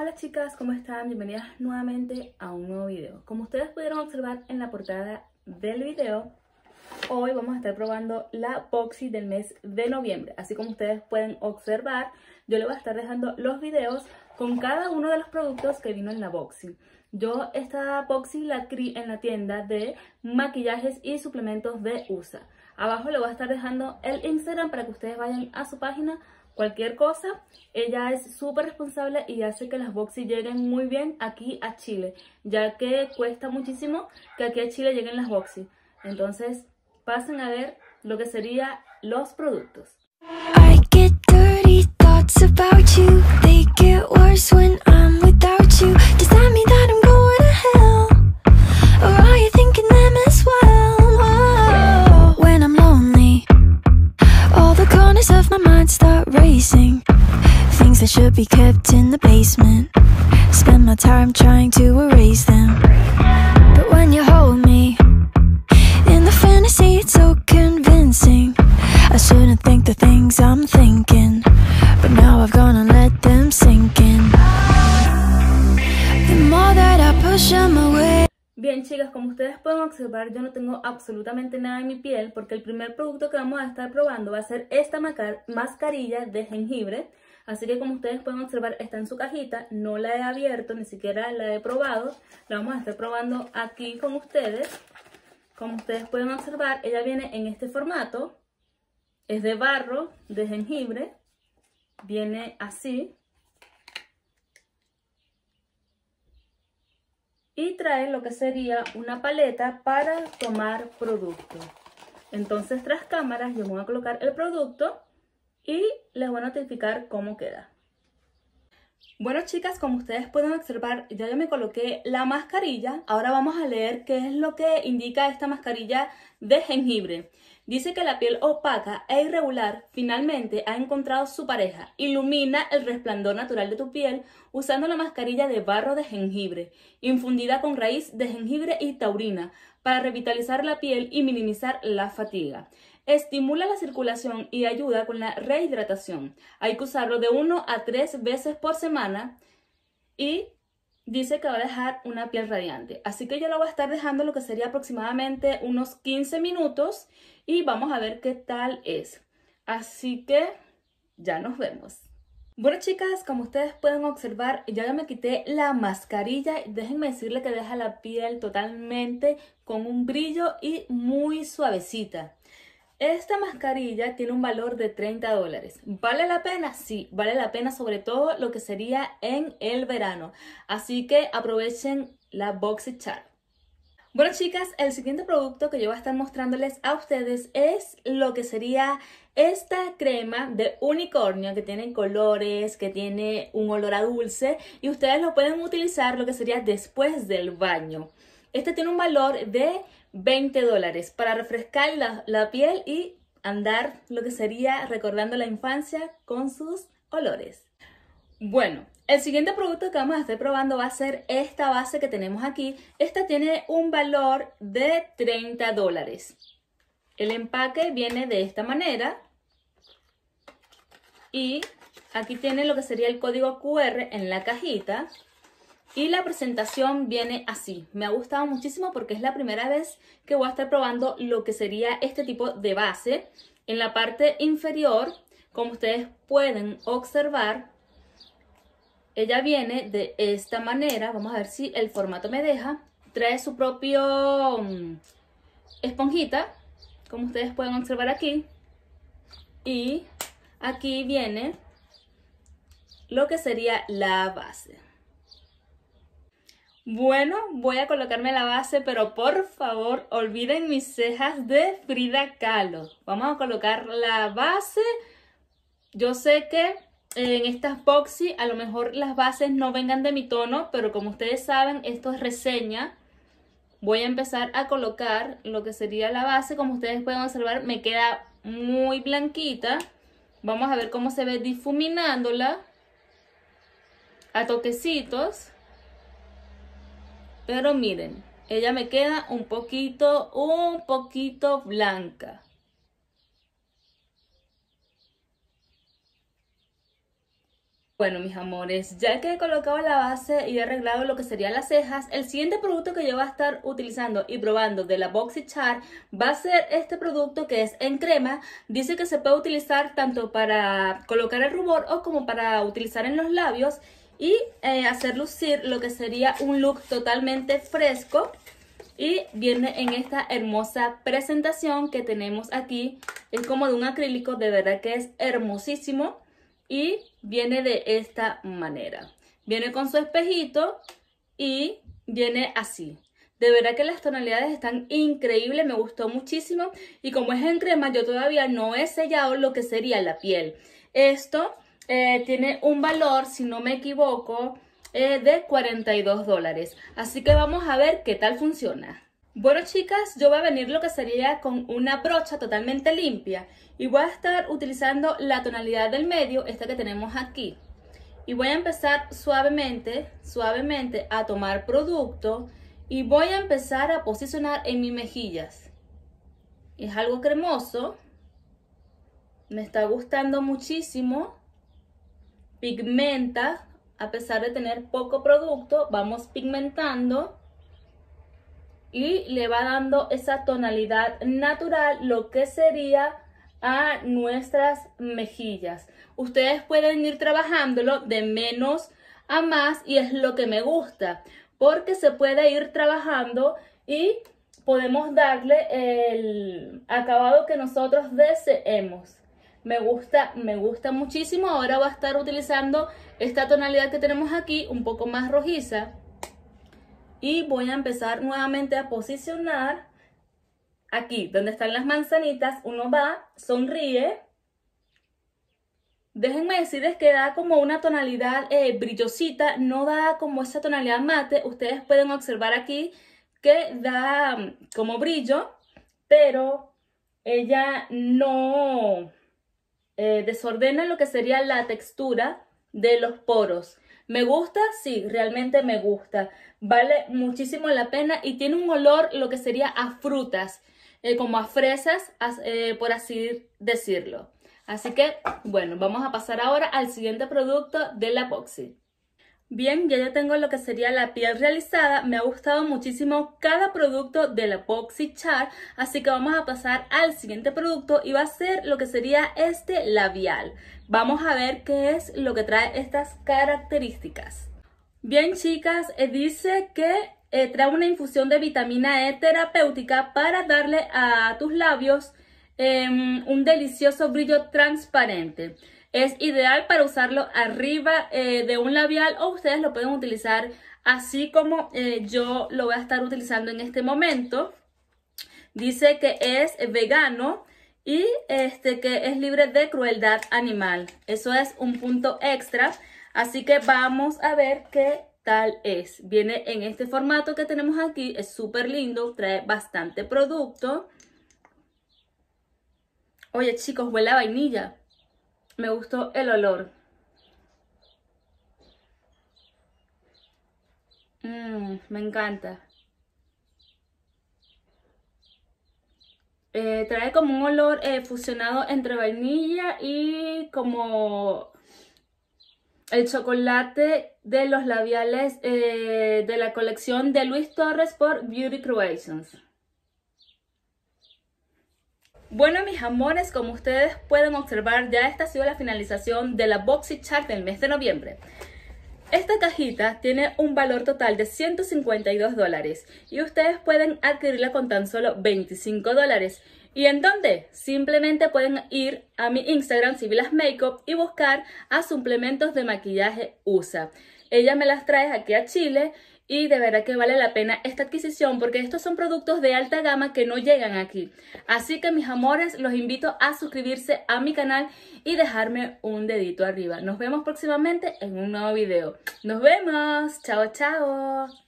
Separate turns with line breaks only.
Hola chicas, ¿cómo están? Bienvenidas nuevamente a un nuevo video. Como ustedes pudieron observar en la portada del video, hoy vamos a estar probando la Boxy del mes de noviembre. Así como ustedes pueden observar, yo les voy a estar dejando los videos con cada uno de los productos que vino en la Boxy. Yo esta Boxy la adquirí en la tienda de maquillajes y suplementos de USA. Abajo le voy a estar dejando el Instagram para que ustedes vayan a su página cualquier cosa. Ella es súper responsable y hace que las boxy lleguen muy bien aquí a Chile, ya que cuesta muchísimo que aquí a Chile lleguen las boxy. Entonces, pasen a ver lo que serían los productos. Or are you thinking as well? that should be kept in the basement Spend my time trying to erase them But when you hold me In the fantasy it's so convincing I shouldn't think the things I'm thinking But now I've gone and let them sink in The more that I push them away Bien chicas, como ustedes pueden observar yo no tengo absolutamente nada en mi piel porque el primer producto que vamos a estar probando va a ser esta mascarilla de jengibre Así que como ustedes pueden observar, está en su cajita, no la he abierto, ni siquiera la he probado. La vamos a estar probando aquí con ustedes. Como ustedes pueden observar, ella viene en este formato. Es de barro, de jengibre. Viene así. Y trae lo que sería una paleta para tomar producto. Entonces, tras cámaras, yo voy a colocar el producto y les voy a notificar cómo queda. Bueno chicas, como ustedes pueden observar, ya yo me coloqué la mascarilla. Ahora vamos a leer qué es lo que indica esta mascarilla de jengibre. Dice que la piel opaca e irregular finalmente ha encontrado su pareja. Ilumina el resplandor natural de tu piel usando la mascarilla de barro de jengibre, infundida con raíz de jengibre y taurina, para revitalizar la piel y minimizar la fatiga. Estimula la circulación y ayuda con la rehidratación. Hay que usarlo de 1 a 3 veces por semana y dice que va a dejar una piel radiante. Así que yo lo voy a estar dejando lo que sería aproximadamente unos 15 minutos y vamos a ver qué tal es. Así que ya nos vemos. Bueno chicas, como ustedes pueden observar, ya, ya me quité la mascarilla. Déjenme decirle que deja la piel totalmente con un brillo y muy suavecita. Esta mascarilla tiene un valor de 30 dólares. ¿Vale la pena? Sí, vale la pena sobre todo lo que sería en el verano. Así que aprovechen la Boxy Char. Bueno chicas, el siguiente producto que yo voy a estar mostrándoles a ustedes es lo que sería esta crema de unicornio que tiene colores, que tiene un olor a dulce y ustedes lo pueden utilizar lo que sería después del baño. Este tiene un valor de 20 dólares para refrescar la, piel y andar lo que sería recordando la infancia con sus olores. Bueno, el siguiente producto que vamos a estar probando va a ser esta base que tenemos aquí. Esta tiene un valor de 30 dólares. El empaque viene de esta manera. Y aquí tiene lo que sería el código QR en la cajita. Y la presentación viene así. Me ha gustado muchísimo porque es la primera vez que voy a estar probando lo que sería este tipo de base. En la parte inferior, como ustedes pueden observar, ella viene de esta manera. Vamos a ver si el formato me deja. Trae su propio mm, esponjita, como ustedes pueden observar aquí. Y aquí viene lo que sería la base. Bueno, voy a colocarme la base, pero por favor olviden mis cejas de Frida Kahlo. Vamos a colocar la base. Yo sé que en estas boxy a lo mejor las bases no vengan de mi tono, pero como ustedes saben, esto es reseña. Voy a empezar a colocar lo que sería la base. Como ustedes pueden observar, me queda muy blanquita. Vamos a ver cómo se ve difuminándola a toquecitos. Pero miren, ella me queda un poquito, un poquito blanca. Bueno, mis amores, ya que he colocado la base y he arreglado lo que serían las cejas, el siguiente producto que yo voy a estar utilizando y probando de la char va a ser este producto que es en crema. Dice que se puede utilizar tanto para colocar el rubor o como para utilizar en los labios y eh, hacer lucir lo que sería un look totalmente fresco y viene en esta hermosa presentación que tenemos aquí. Es como de un acrílico, de verdad que es hermosísimo. Y viene de esta manera. Viene con su espejito y viene así. De verdad que las tonalidades están increíbles, me gustó muchísimo. Y como es en crema, yo todavía no he sellado lo que sería la piel. Esto eh, tiene un valor, si no me equivoco, eh, de 42 dólares. Así que vamos a ver qué tal funciona. Bueno chicas, yo voy a venir lo que sería con una brocha totalmente limpia y voy a estar utilizando la tonalidad del medio, esta que tenemos aquí. Y voy a empezar suavemente, suavemente a tomar producto y voy a empezar a posicionar en mis mejillas. Es algo cremoso, me está gustando muchísimo pigmenta, a pesar de tener poco producto, vamos pigmentando y le va dando esa tonalidad natural, lo que sería a nuestras mejillas. Ustedes pueden ir trabajándolo de menos a más y es lo que me gusta, porque se puede ir trabajando y podemos darle el acabado que nosotros deseemos me gusta, me gusta muchísimo. Ahora va a estar utilizando esta tonalidad que tenemos aquí, un poco más rojiza. Y voy a empezar nuevamente a posicionar aquí, donde están las manzanitas. Uno va, sonríe. Déjenme decirles que da como una tonalidad eh, brillosita, no da como esa tonalidad mate. Ustedes pueden observar aquí que da mm, como brillo, pero ella no, eh, desordena lo que sería la textura de los poros. ¿Me gusta? Sí, realmente me gusta. Vale muchísimo la pena y tiene un olor lo que sería a frutas, eh, como a fresas, eh, por así decirlo. Así que, bueno, vamos a pasar ahora al siguiente producto de la Bien, ya yo tengo lo que sería la piel realizada, me ha gustado muchísimo cada producto de la Char, así que vamos a pasar al siguiente producto y va a ser lo que sería este labial. Vamos a ver qué es lo que trae estas características. Bien chicas, eh, dice que eh, trae una infusión de vitamina E terapéutica para darle a tus labios em, un delicioso brillo transparente. Es ideal para usarlo arriba eh, de un labial o ustedes lo pueden utilizar así como eh, yo lo voy a estar utilizando en este momento. Dice que es vegano y este, que es libre de crueldad animal. Eso es un punto extra. Así que vamos a ver qué tal es. Viene en este formato que tenemos aquí. Es súper lindo. Trae bastante producto. Oye chicos, huele a vainilla. Me gustó el olor. Mm, me encanta. Eh, trae como un olor eh, fusionado entre vainilla y como el chocolate de los labiales eh, de la colección de Luis Torres por Beauty Creations. Bueno mis amores, como ustedes pueden observar ya esta ha sido la finalización de la Boxy Chart del mes de noviembre. Esta cajita tiene un valor total de 152 dólares y ustedes pueden adquirirla con tan solo 25 dólares. ¿Y en dónde? Simplemente pueden ir a mi Instagram Civilas Makeup y buscar a suplementos de maquillaje USA. Ella me las trae aquí a Chile y de verdad que vale la pena esta adquisición porque estos son productos de alta gama que no llegan aquí. Así que mis amores, los invito a suscribirse a mi canal y dejarme un dedito arriba. Nos vemos próximamente en un nuevo video. ¡Nos vemos! ¡Chao, chao!